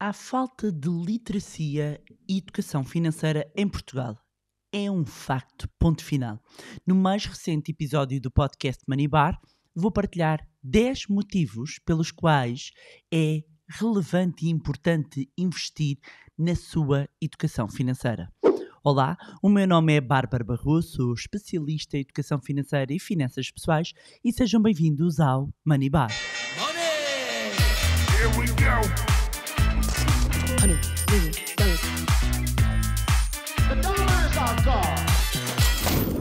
A falta de literacia e educação financeira em Portugal. É um facto, ponto final. No mais recente episódio do podcast Money Bar, vou partilhar 10 motivos pelos quais é relevante e importante investir na sua educação financeira. Olá, o meu nome é Bárbara Barroso, sou especialista em educação financeira e finanças pessoais e sejam bem-vindos ao Money Bar. Money! Here we go.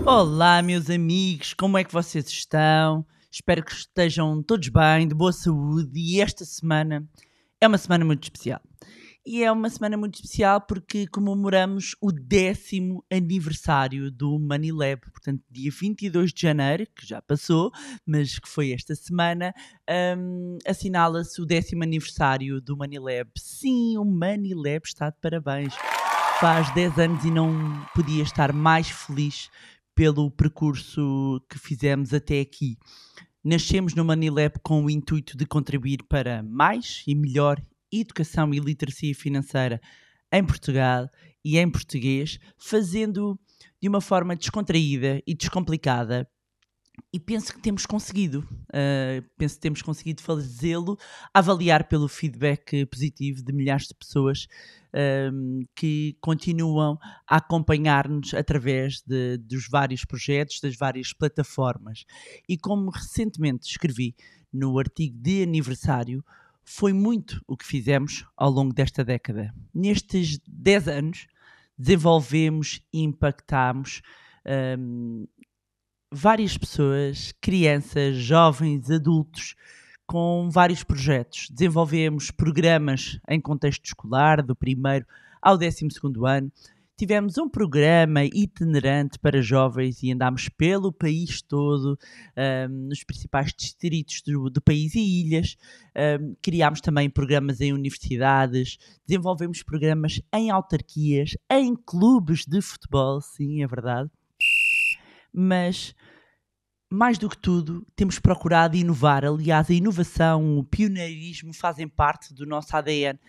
Olá, meus amigos, como é que vocês estão? Espero que estejam todos bem, de boa saúde e esta semana é uma semana muito especial e é uma semana muito especial porque comemoramos o décimo aniversário do Manilab, portanto, dia 22 de janeiro, que já passou, mas que foi esta semana, um, assinala-se o décimo aniversário do Manilab. Sim, o Manilab está de parabéns. Faz 10 anos e não podia estar mais feliz pelo percurso que fizemos até aqui. Nascemos no Manilab com o intuito de contribuir para mais e melhor educação e literacia financeira em Portugal e em português, fazendo de uma forma descontraída e descomplicada. E penso que temos conseguido, uh, penso que temos conseguido fazê-lo, avaliar pelo feedback positivo de milhares de pessoas um, ehm, que continuam a acompanhar-nos através de, dos vários projetos, das várias plataformas. E como recentemente escrevi no artigo de aniversário, foi muito o que fizemos ao longo desta década. Nestes 10 anos, desenvolvemos e impactámos um, várias pessoas, crianças, jovens, adultos, com vários projetos. Desenvolvemos programas em contexto escolar, do primeiro ao décimo segundo ano, tivemos um programa itinerante para jovens e andámos pelo país todo, um, nos principais distritos do, do país e ilhas. Um, criámos também programas em universidades, desenvolvemos programas em autarquias, em clubes de futebol, sim, é verdade. Mas mais do que tudo, temos procurado inovar. Aliás, a inovação, o pioneirismo fazem parte do nosso ADN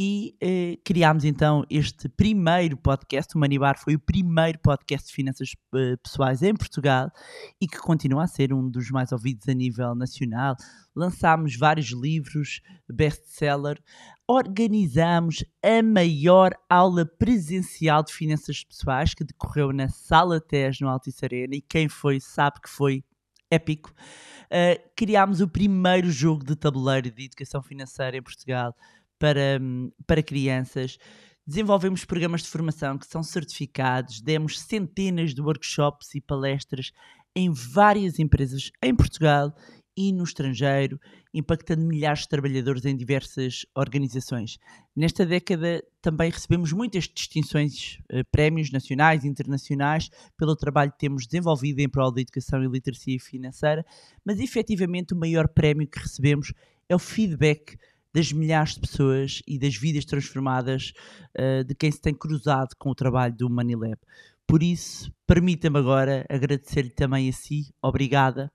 e eh, criámos então este primeiro podcast. O Manibar foi o primeiro podcast de finanças eh, pessoais em Portugal e que continua a ser um dos mais ouvidos a nível nacional. Lançámos vários livros best-seller, organizamos a maior aula presencial de finanças pessoais que decorreu na Sala TES no Altice Arena e quem foi sabe que foi épico. Uh, criámos o primeiro jogo de tabuleiro de educação financeira em Portugal para, para crianças. Desenvolvemos programas de formação que são certificados, demos centenas de workshops e palestras em várias empresas em Portugal e no estrangeiro, impactando milhares de trabalhadores em diversas organizações. Nesta década também recebemos muitas distinções, eh, prémios nacionais e internacionais, pelo trabalho que temos desenvolvido em prol da educação e literacia financeira, mas efetivamente o maior prémio que recebemos é o feedback das milhares de pessoas e das vidas transformadas uh, de quem se tem cruzado com o trabalho do Manilab. Por isso, permita-me agora agradecer-lhe também a si, obrigada,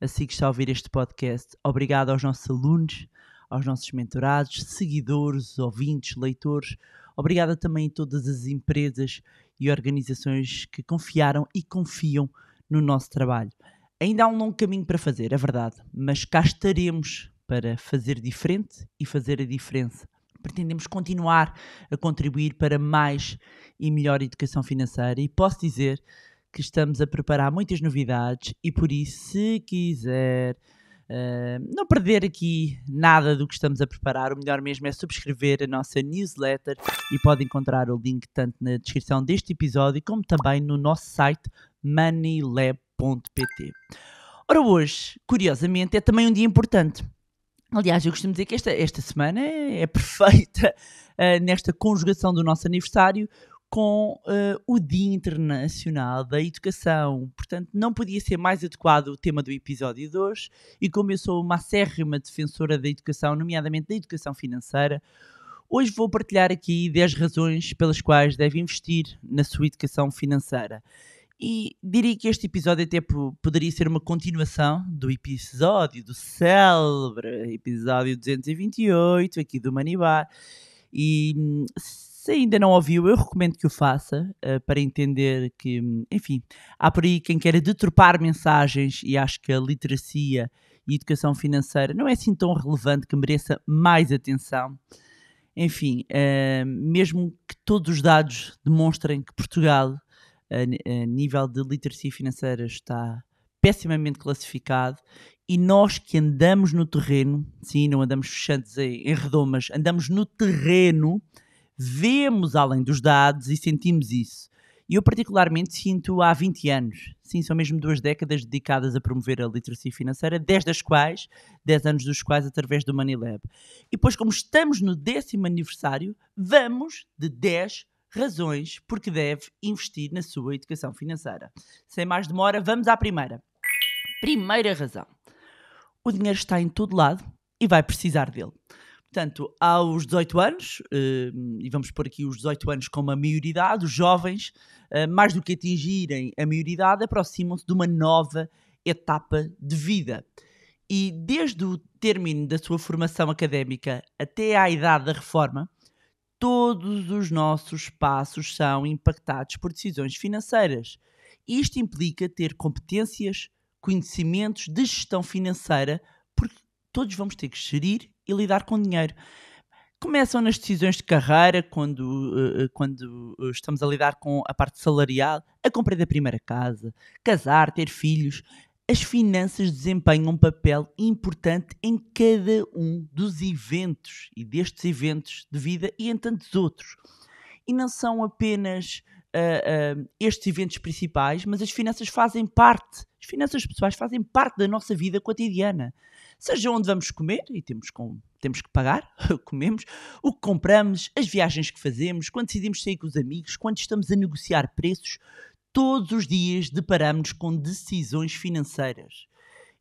a si que está a ouvir este podcast, Obrigada aos nossos alunos, aos nossos mentorados, seguidores, ouvintes, leitores, obrigada também a todas as empresas e organizações que confiaram e confiam no nosso trabalho. Ainda há um longo caminho para fazer, é verdade, mas cá estaremos para fazer diferente e fazer a diferença. Pretendemos continuar a contribuir para mais e melhor educação financeira e posso dizer que estamos a preparar muitas novidades e por isso, se quiser Uh, não perder aqui nada do que estamos a preparar. O melhor mesmo é subscrever a nossa newsletter e pode encontrar o link tanto na descrição deste episódio como também no nosso site moneylab.pt. Ora, hoje, curiosamente, é também um dia importante. Aliás, eu costumo dizer que esta, esta semana é, é perfeita uh, nesta conjugação do nosso aniversário com uh, o Dia Internacional da Educação. Portanto, não podia ser mais adequado o tema do episódio de hoje. E como eu sou uma acérrima defensora da educação, nomeadamente da educação financeira, hoje vou partilhar aqui 10 razões pelas quais deve investir na sua educação financeira. E diria que este episódio até poderia ser uma continuação do episódio, do célebre episódio 228 aqui do Manibar. E hum, se ainda não ouviu, eu recomendo que o faça uh, para entender que, hum, enfim, há por aí quem queira deturpar mensagens e acho que a literacia e educação financeira não é assim tão relevante que mereça mais atenção. Enfim, uh, mesmo que todos os dados demonstrem que Portugal a, a nível de literacia financeira está pessimamente classificado e nós que andamos no terreno, sim, não andamos fechantes em, em redomas, andamos no terreno, vemos além dos dados e sentimos isso. E eu particularmente sinto há 20 anos, sim, são mesmo duas décadas dedicadas a promover a literacia financeira, 10 das quais, 10 anos dos quais através do Money Lab. E pois como estamos no décimo aniversário, vamos de 10 razões porque deve investir na sua educação financeira. Sem mais demora, vamos à primeira. Primeira razão: o dinheiro está em todo lado e vai precisar dele. Portanto, aos 18 anos, eh, e vamos pôr aqui os 18 anos como a maioridade, os jovens, eh, mais do que atingirem a maioridade, aproximam-se de uma nova etapa de vida. E desde o término da sua formação académica até à idade da reforma, todos os nossos passos são impactados por decisões financeiras. Isto implica ter competências, conhecimentos de gestão financeira, porque todos vamos ter que gerir e lidar com dinheiro. Começam nas decisões de carreira, quando, eh, eh, quando eh, estamos a lidar com a parte salarial, a compra da primeira casa, casar, ter filhos, as finanças desempenham um papel importante em cada um dos eventos e destes eventos de vida e em tantos outros. E não são apenas uh, uh, estes eventos principais, mas as finanças fazem parte, as finanças pessoais fazem parte da nossa vida cotidiana. Seja onde vamos comer, e temos, com, temos que pagar, comemos, o que compramos, as viagens que fazemos, quando decidimos sair com os amigos, quando estamos a negociar preços, todos os dias deparamos com decisões financeiras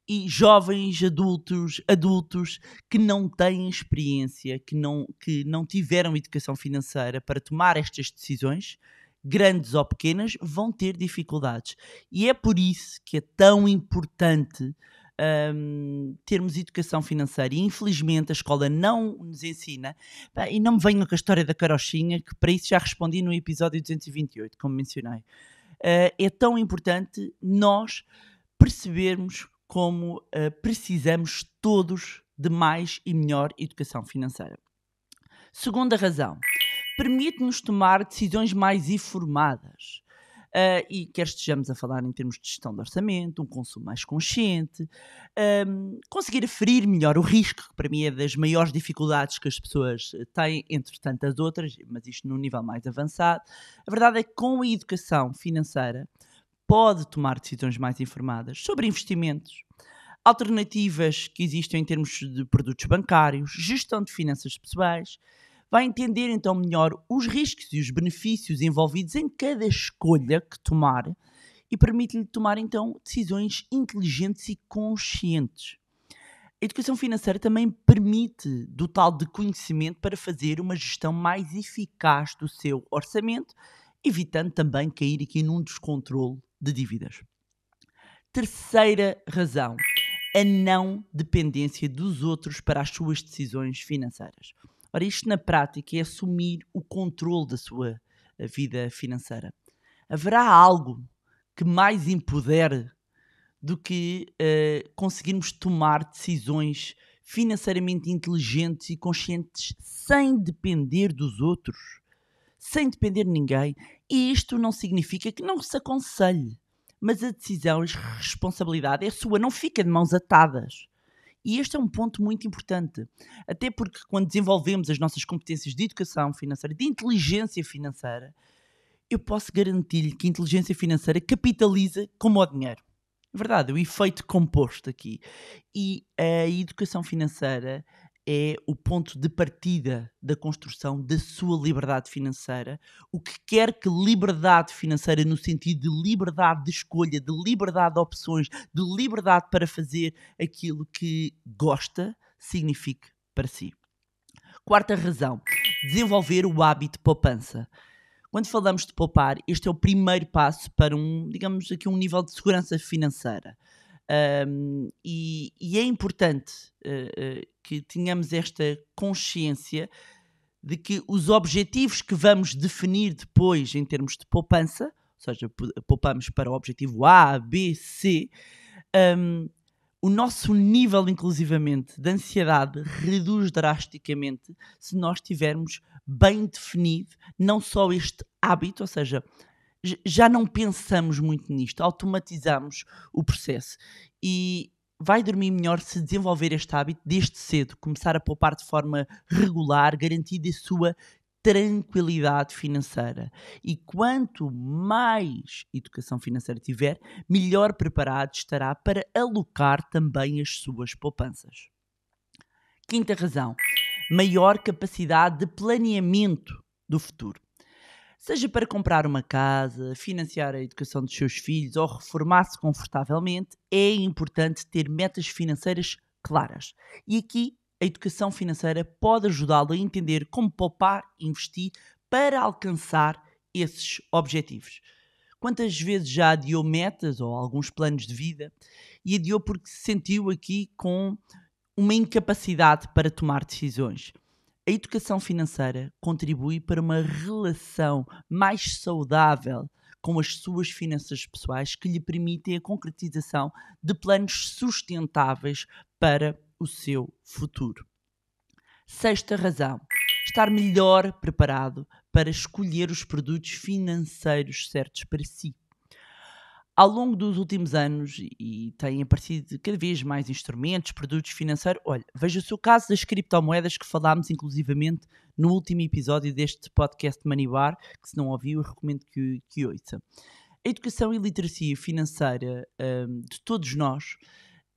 e jovens adultos, adultos que não têm experiência, que não, que não tiveram educação financeira para tomar estas decisões, grandes ou pequenas, vão ter dificuldades. E é por isso que é tão importante um, termos educação financeira. E infelizmente a escola não nos ensina. E não me venham com a história da carochinha, que para isso já respondi no episódio 228, como mencionei. Eh, é tão importante nós percebermos como eh, precisamos todos de mais e melhor educação financeira. Segunda razão, permite-nos tomar decisões mais informadas uh, e quer estejamos a falar em termos de gestão de orçamento, um consumo mais consciente, um, conseguir aferir melhor o risco, que para mim é das maiores dificuldades que as pessoas eh, têm, entre tantas outras, mas isto num nível mais avançado. A verdade é que com a educação financeira pode tomar decisões mais informadas sobre investimentos, alternativas que existem em termos de produtos bancários, gestão de finanças pessoais vai entender então melhor os riscos e os benefícios envolvidos em cada escolha que tomar e permite-lhe tomar então decisões inteligentes e conscientes. A educação financeira também permite dotar de conhecimento para fazer uma gestão mais eficaz do seu orçamento, evitando também cair aqui num descontrole de dívidas. Terceira razão, a não dependência dos outros para as suas decisões financeiras. Ora, isto na prática é assumir o controle da sua eh, vida financeira. Haverá algo que mais empodere do que uh, conseguirmos tomar decisões financeiramente inteligentes e conscientes sem depender dos outros, sem depender de ninguém. E isto não significa que não se aconselhe, mas a decisão e responsabilidade é sua, não fica de mãos atadas. E este é um ponto muito importante, até porque quando desenvolvemos as nossas competências de educação financeira, de inteligência financeira, eu posso garantir-lhe que a inteligência financeira capitaliza como o dinheiro. É verdade, o efeito composto aqui. E a educação financeira é o ponto de partida da construção da sua liberdade financeira, o que quer que liberdade financeira, no sentido de liberdade de escolha, de liberdade de opções, de liberdade para fazer aquilo que gosta, signifique para si. Quarta razão: desenvolver o hábito de poupança. Quando falamos de poupar, este é o primeiro passo para um, digamos aqui, um nível de segurança financeira. Um, e, e, é importante uh, uh, que tenhamos esta consciência de que os objetivos que vamos definir depois em termos de poupança, ou seja, poupamos para o objetivo A, B, C, um, o nosso nível, inclusivamente, de ansiedade reduz drasticamente se nós tivermos bem definido não só este hábito, ou seja, já não pensamos muito nisto, automatizamos o processo. E vai dormir melhor se desenvolver este hábito desde cedo, começar a poupar de forma regular, garantida a sua tranquilidade financeira. E quanto mais educação financeira tiver, melhor preparado estará para alocar também as suas poupanças. Quinta razão: maior capacidade de planeamento do futuro seja para comprar uma casa, financiar a educação dos seus filhos ou reformar-se confortavelmente, é importante ter metas financeiras claras. E aqui a educação financeira pode ajudá-lo a entender como poupar e investir para alcançar esses objetivos. Quantas vezes já adiou metas ou alguns planos de vida e adiou porque se sentiu aqui com uma incapacidade para tomar decisões? A educação financeira contribui para uma relação mais saudável com as suas finanças pessoais que lhe permitem a concretização de planos sustentáveis para o seu futuro. Sexta razão: estar melhor preparado para escolher os produtos financeiros certos para si ao longo dos últimos anos e têm aparecido cada vez mais instrumentos, produtos financeiros. Olha, veja-se o caso das criptomoedas que falámos inclusivamente no último episódio deste podcast Money Bar, que se não ouviu, eu recomendo que, que ouça. A educação e literacia financeira um, de todos nós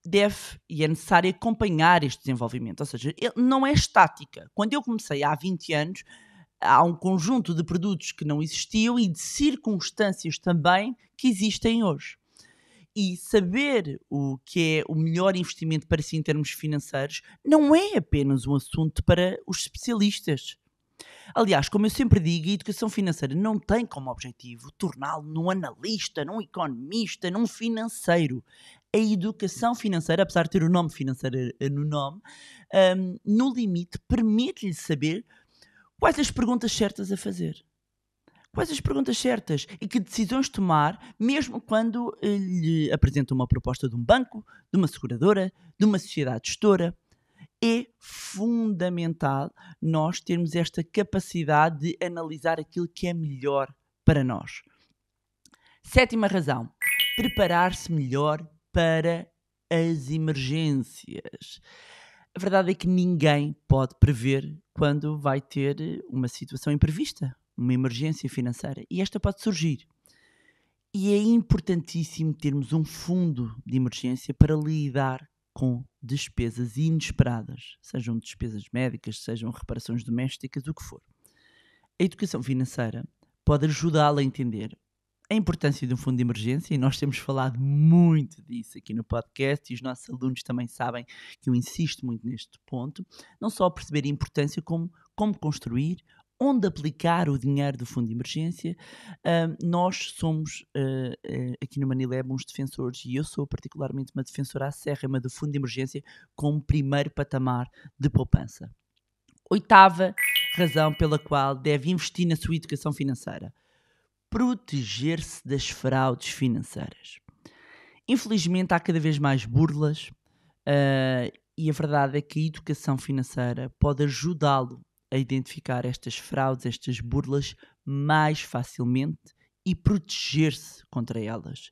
deve e é necessário acompanhar este desenvolvimento, ou seja, não é estática. Quando eu comecei há 20 anos, há um conjunto de produtos que não existiam e de circunstâncias também que existem hoje. E saber o que é o melhor investimento para si em termos financeiros não é apenas um assunto para os especialistas. Aliás, como eu sempre digo, a educação financeira não tem como objetivo torná-lo num analista, num economista, num financeiro. A educação financeira, apesar de ter o nome financeiro no nome, um, no limite permite-lhe saber Quais as perguntas certas a fazer? Quais as perguntas certas e que decisões tomar, mesmo quando eh, lhe apresenta uma proposta de um banco, de uma seguradora, de uma sociedade gestora? É fundamental nós termos esta capacidade de analisar aquilo que é melhor para nós. Sétima razão: preparar-se melhor para as emergências. A verdade é que ninguém pode prever quando vai ter eh, uma situação imprevista, uma emergência financeira. E esta pode surgir. E é importantíssimo termos um fundo de emergência para lidar com despesas inesperadas, sejam despesas médicas, sejam reparações domésticas, o que for. A educação financeira pode ajudá-la a entender a importância de um fundo de emergência, e nós temos falado muito disso aqui no podcast, e os nossos alunos também sabem que eu insisto muito neste ponto, não só perceber a importância, como como construir, onde aplicar o dinheiro do fundo de emergência. Uh, nós somos, uh, uh, aqui no Manilab, uns defensores, e eu sou particularmente uma defensora acérrima do fundo de emergência como primeiro patamar de poupança. Oitava razão pela qual deve investir na sua educação financeira proteger-se das fraudes financeiras. Infelizmente, há cada vez mais burlas uh, e a verdade é que a educação financeira pode ajudá-lo a identificar estas fraudes, estas burlas, mais facilmente e proteger-se contra elas.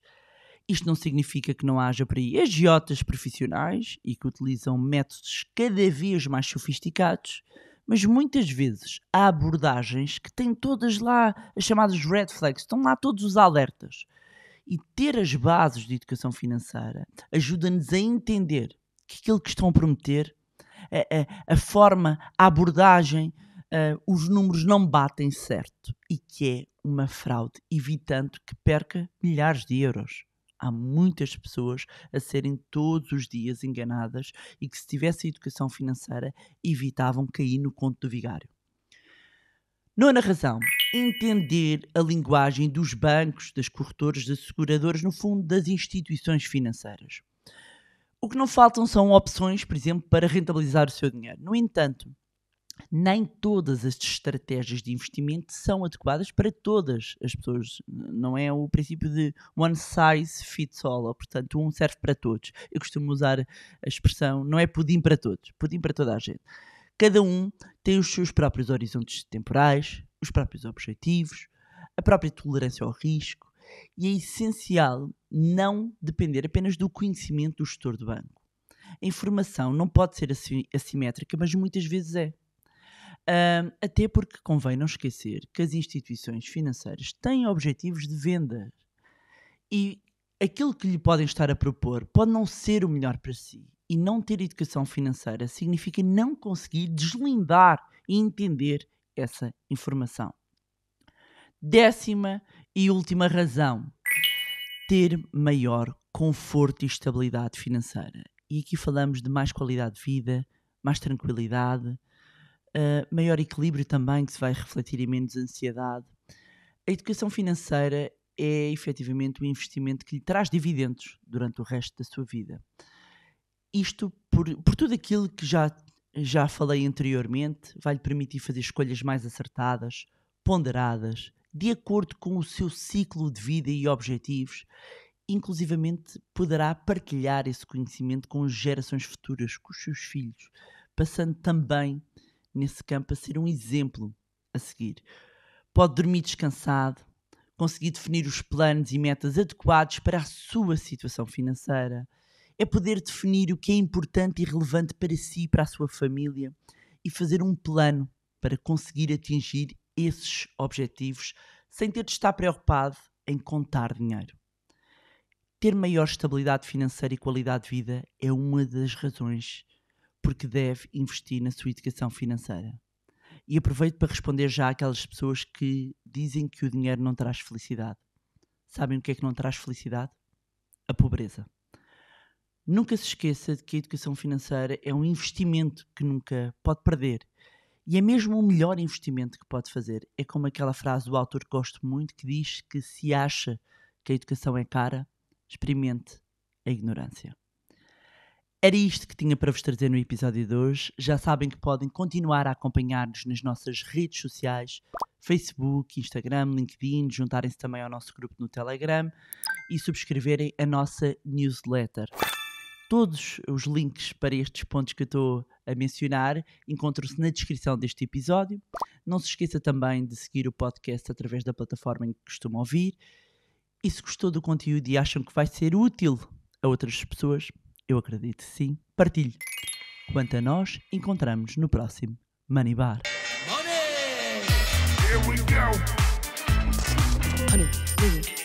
Isto não significa que não haja para aí agiotas profissionais e que utilizam métodos cada vez mais sofisticados mas muitas vezes há abordagens que têm todas lá as chamadas red flags, estão lá todos os alertas. E ter as bases de educação financeira ajuda-nos a entender que aquilo que estão a prometer, a, a, a forma, a abordagem, a, os números não batem certo e que é uma fraude, evitando que perca milhares de euros há muitas pessoas a serem todos os dias enganadas e que, se tivesse educação financeira, evitavam cair no conto do vigário. Nona razão: entender a linguagem dos bancos, das corretoras, das seguradoras, no fundo, das instituições financeiras. O que não faltam são opções, por exemplo, para rentabilizar o seu dinheiro. No entanto, nem todas as estratégias de investimento são adequadas para todas as pessoas. Não é o princípio de one size fits all, portanto, um serve para todos. Eu costumo usar a expressão não é pudim para todos, pudim para toda a gente. Cada um tem os seus próprios horizontes temporais, os próprios objetivos, a própria tolerância ao risco e é essencial não depender apenas do conhecimento do gestor do banco. A informação não pode ser assimétrica, mas muitas vezes é até porque convém não esquecer que as instituições financeiras têm objetivos de venda e aquilo que lhe podem estar a propor pode não ser o melhor para si. E não ter educação financeira significa não conseguir deslindar e entender essa informação. Décima e última razão: ter maior conforto e estabilidade financeira. E aqui falamos de mais qualidade de vida, mais tranquilidade, eh, maior equilíbrio também que se vai refletir em menos ansiedade. A educação financeira é efetivamente um investimento que lhe traz dividendos durante o resto da sua vida. Isto, por, por tudo aquilo que já, já falei anteriormente, vai lhe permitir fazer escolhas mais acertadas, ponderadas, de acordo com o seu ciclo de vida e objetivos inclusivamente poderá partilhar esse conhecimento com gerações futuras, com os seus filhos, passando também nesse campo a ser um exemplo a seguir. Pode dormir descansado, conseguir definir os planos e metas adequados para a sua situação financeira. É poder definir o que é importante e relevante para si e para a sua família e fazer um plano para conseguir atingir esses objetivos sem ter de estar preocupado em contar dinheiro. Ter maior estabilidade financeira e qualidade de vida é uma das razões porque deve investir na sua educação financeira. E aproveito para responder já àquelas pessoas que dizem que o dinheiro não traz felicidade. Sabem o que é que não traz felicidade? A pobreza. Nunca se esqueça de que a educação financeira é um investimento que nunca pode perder. E é mesmo o melhor investimento que pode fazer. É como aquela frase do autor que gosto muito que diz que se acha que a educação é cara, experimente a ignorância. Era isto que tinha para vos trazer no episódio de hoje. Já sabem que podem continuar a acompanhar-nos nas nossas redes sociais, Facebook, Instagram, LinkedIn, juntarem-se também ao nosso grupo no Telegram e subscreverem a nossa newsletter. Todos os links para estes pontos que eu estou a mencionar encontram-se na descrição deste episódio. Não se esqueça também de seguir o podcast através da plataforma em que costuma ouvir. E se gostou do conteúdo e acham que vai ser útil a outras pessoas, eu acredito sim. Partilhe. Quanto a nós, encontramos no próximo Money Bar. Money! Here we go. Honey,